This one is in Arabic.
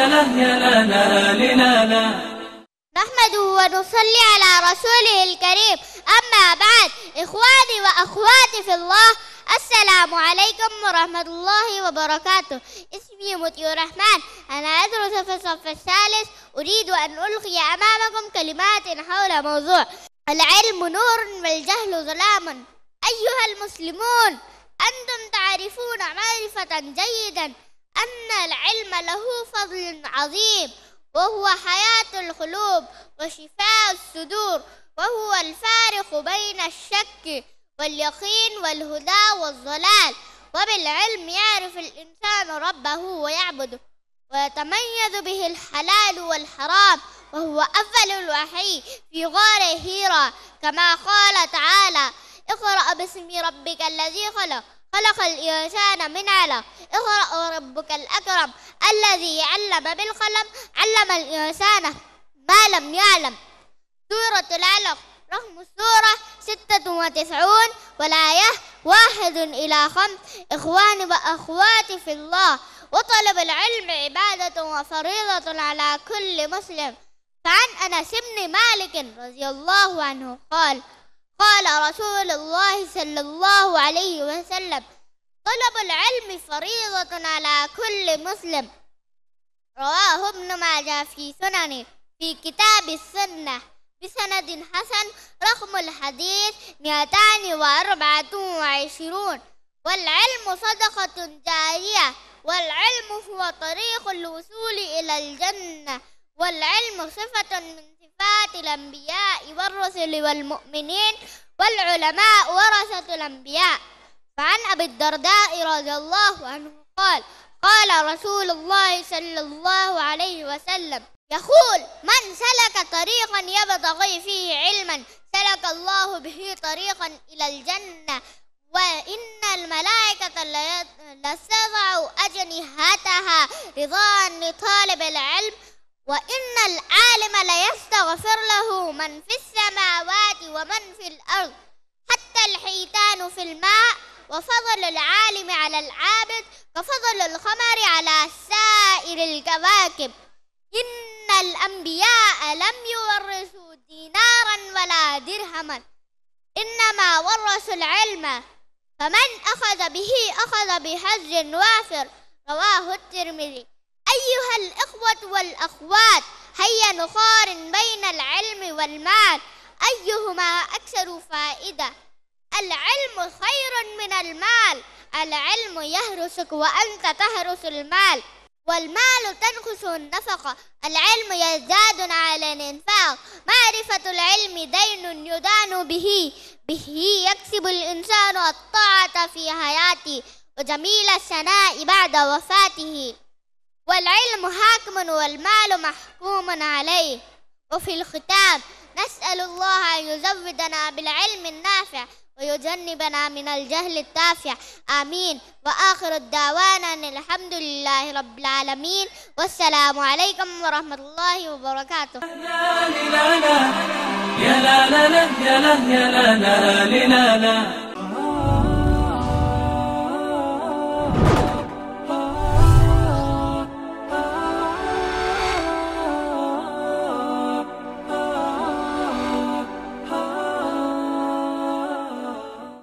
نحمده ونصلي على رسوله الكريم أما بعد إخواني وأخواتي في الله السلام عليكم ورحمة الله وبركاته اسمي مطيع رحمن أنا أدرس في الصف الثالث أريد أن ألقي أمامكم كلمات حول موضوع العلم نور والجهل ظلام أيها المسلمون أنتم تعرفون معرفة جيدا أن العلم له فضل عظيم وهو حياة القلوب وشفاء الصدور وهو الفارق بين الشك واليقين والهدى والضلال وبالعلم يعرف الإنسان ربه ويعبده ويتميز به الحلال والحرام وهو أفضل الوحي في غار هيرة كما قال تعالى اقرأ باسم ربك الذي خلق خلق الإنسان من علق اقرأ وربك الأكرم الذي علم بالقلم علم الإنسان ما لم يعلم سورة العلق رقم السورة ستة وتسعون والآية واحد إلى خمس إخواني وأخواتي في الله وطلب العلم عبادة وفريضة على كل مسلم فعن أنس بن مالك رضي الله عنه قال قال رسول الله صلى الله عليه وسلم طلب العلم فريضة على كل مسلم رواه ابن ماجه في سننه في كتاب السنة بسند حسن رقم الحديث 224 والعلم صدقة جارية والعلم هو طريق الوصول إلى الجنة والعلم صفة من صفات الأنبياء والرسل والمؤمنين والعلماء ورثة الأنبياء فعن أبي الدرداء رضي الله عنه قال قال رسول الله صلى الله عليه وسلم يقول من سلك طريقا يبتغي فيه علما سلك الله به طريقا إلى الجنة وإن الملائكة لتضع أجنحتها رضا لطالب العلم وإن العالم ليستغفر له من في السماوات ومن في الأرض حتى الحيتان في الماء وفضل العالم على العابد كفضل القمر على سائر الكواكب إن الأنبياء لم يورثوا دينارا ولا درهما إنما ورثوا العلم فمن أخذ به أخذ بحج وافر رواه الترمذي أيها الإخوة والأخوات هيا نقارن بين العلم والمال أيهما أكثر فائدة العلم خير من المال العلم يهرسك وأنت تهرس المال والمال تنقص النفقة العلم يزداد على الإنفاق معرفة العلم دين يدان به به يكسب الإنسان الطاعة في حياته وجميل الثناء بعد وفاته والعلم حاكم والمال محكوم عليه وفي الختام نسأل الله أن يزودنا بالعلم النافع ويجنبنا من الجهل التافع آمين وآخر الدعوانا أن الحمد لله رب العالمين والسلام عليكم ورحمة الله وبركاته يا لا لا لا يا لا لا يا لا لا لا لا